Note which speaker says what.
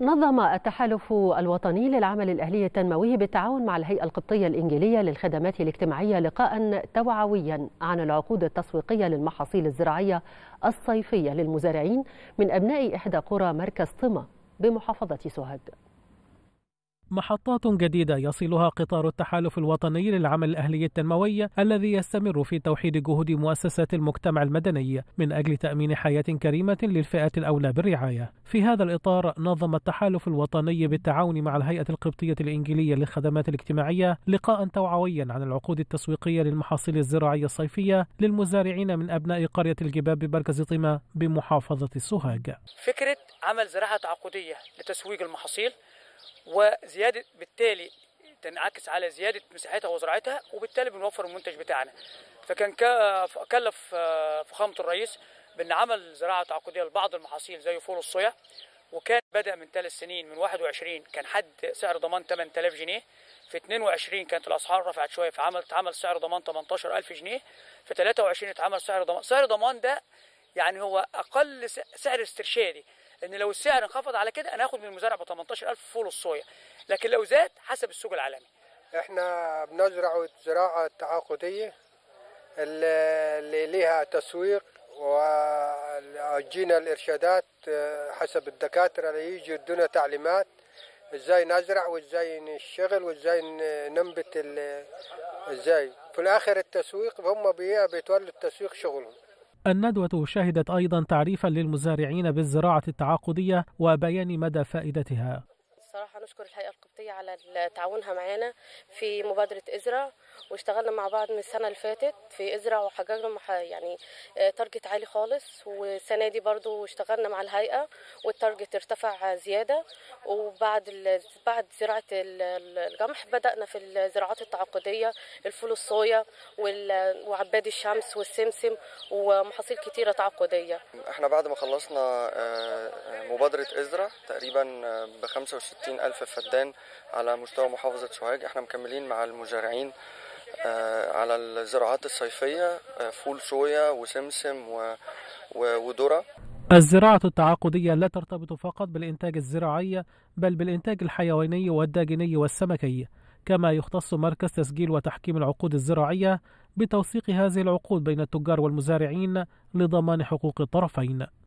Speaker 1: نظم التحالف الوطني للعمل الأهلي التنموي بالتعاون مع الهيئة القبطية الإنجيلية للخدمات الاجتماعية لقاء توعويا عن العقود التسويقية للمحاصيل الزراعية الصيفية للمزارعين من أبناء إحدى قرى مركز طمة بمحافظة سوهاج
Speaker 2: محطات جديدة يصلها قطار التحالف الوطني للعمل الأهلي التنموي الذي يستمر في توحيد جهود مؤسسات المجتمع المدني من أجل تأمين حياة كريمة للفئة الأولى بالرعاية. في هذا الإطار نظم التحالف الوطني بالتعاون مع الهيئة القبطية الإنجيلية للخدمات الاجتماعية لقاء توعويا عن العقود التسويقية للمحاصيل الزراعية الصيفية للمزارعين من أبناء قرية الجباب بمركز طيمة بمحافظة السوهاج.
Speaker 3: فكرة عمل زراعة عقودية لتسويق المحاصيل وزياده بالتالي تنعكس على زياده مساحتها وزراعتها وبالتالي بنوفر المنتج بتاعنا. فكان كلف آه، فخامه الرئيس بان عمل زراعه تعاقديه لبعض المحاصيل زي فول الصويا وكان بدا من ثلاث سنين من 21 كان حد سعر ضمان 8000 جنيه في 22 كانت الاسعار رفعت شويه فعمل اتعمل سعر ضمان 18000 جنيه في 23 اتعمل سعر ضمان سعر ضمان ده يعني هو اقل سعر استرشادي لان لو السعر انخفض على كده انا هاخد من المزارع ب 18000 فول الصويا لكن لو زاد حسب السوق العالمي
Speaker 1: احنا بنزرع الزراعه التعاقديه اللي ليها تسويق وجينا الارشادات آه، حسب الدكاتره اللي يجوا يدونا تعليمات ازاي نزرع وازاي نشتغل وازاي ننبت ازاي في الاخر التسويق هم بيتولوا التسويق شغلهم
Speaker 2: الندوة شهدت أيضا تعريفا للمزارعين بالزراعة التعاقدية وبيان مدى فائدتها
Speaker 4: بنشكر الهيئه القبطيه على تعاونها معانا في مبادره ازرع واشتغلنا مع بعض من السنه اللي فاتت في ازرع وحققنا يعني تارجت آه، عالي خالص والسنه دي برضو اشتغلنا مع الهيئه والتارجت ارتفع زياده وبعد بعد زراعه القمح بدانا في الزراعات التعاقديه الفول الصويا وعباد الشمس والسمسم ومحاصيل كتيره تعاقديه
Speaker 1: احنا بعد ما خلصنا آه، آه، مبادره ازرع تقريبا ب 65 الف في الفدان على مستوى محافظة سوهاج احنا مكملين مع المزارعين آه، على الزراعات الصيفية آه، فول صويا وسمسم وذرة
Speaker 2: الزراعة التعاقدية لا ترتبط فقط بالإنتاج الزراعي بل بالإنتاج الحيواني والداجني والسمكي كما يختص مركز تسجيل وتحكيم العقود الزراعية بتوثيق هذه العقود بين التجار والمزارعين لضمان حقوق الطرفين